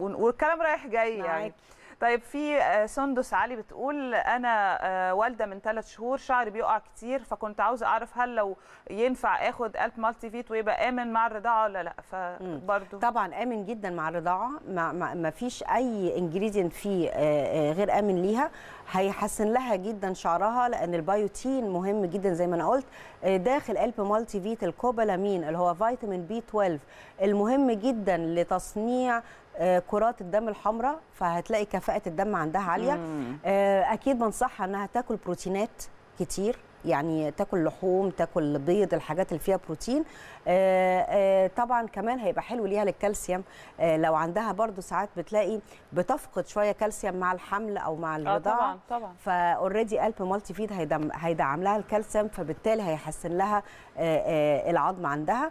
والكلام رايح جاي يعني طيب في آه، سندس علي بتقول انا آه، والده من ثلاث شهور شعري بيقع كتير فكنت عاوزه اعرف هل لو ينفع اخد الب مالتي فيت ويبقى امن مع الرضاعه ولا لا فبرضه طبعا امن جدا مع الرضاعه ما, ما فيش اي انجريدينت فيه آه، غير امن ليها هيحسن لها جدا شعرها لان البيوتين مهم جدا زي ما انا قلت آه، داخل قلب مالتي فيت الكوبالامين اللي هو فيتامين بي 12 المهم جدا لتصنيع آه، كرات الدم الحمراء فهتلاقي كفاءه الدم عندها عاليه آه، اكيد بنصحها انها تاكل بروتينات كتير يعني تاكل لحوم تاكل بيض الحاجات اللي فيها بروتين آه، آه، طبعا كمان هيبقى حلو ليها للكالسيوم آه، لو عندها برضو ساعات بتلاقي بتفقد شويه كالسيوم مع الحمل او مع الرضاعه طبعا طبعا فاوريدي قلب مالتي فيد هيدعم لها الكالسيوم فبالتالي هيحسن لها العظم عندها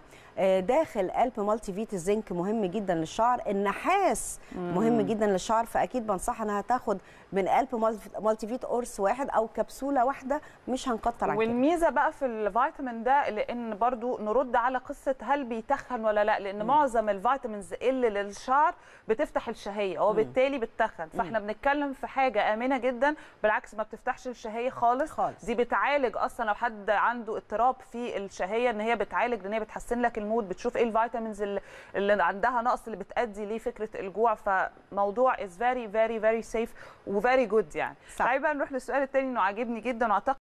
داخل ألب مالتي فيت الزنك مهم جدا للشعر النحاس مهم جدا للشعر فاكيد بنصح انها تاخد من ألب مالتي فيت قرص واحد او كبسوله واحده مش هنقطر عن والميزه كده. بقى في الفيتامين ده لان برضو نرد على قصه هل بيتخن ولا لا لان مم. معظم الفيتامينز اللي للشعر بتفتح الشهيه وبالتالي بتتخن فاحنا مم. بنتكلم في حاجه امنه جدا بالعكس ما بتفتحش الشهيه خالص, خالص. دي بتعالج اصلا لو حد عنده اضطراب في الشهيه ان هي بتعالج لان هي بتحسن لك المود بتشوف ايه الفيتامينز اللي عندها نقص اللي بتادي ليه فكره الجوع فموضوع از فيري فيري فيري سيف وفيري جود يعني تعالي بقى نروح للسؤال الثاني انه عاجبني جدا واعتقد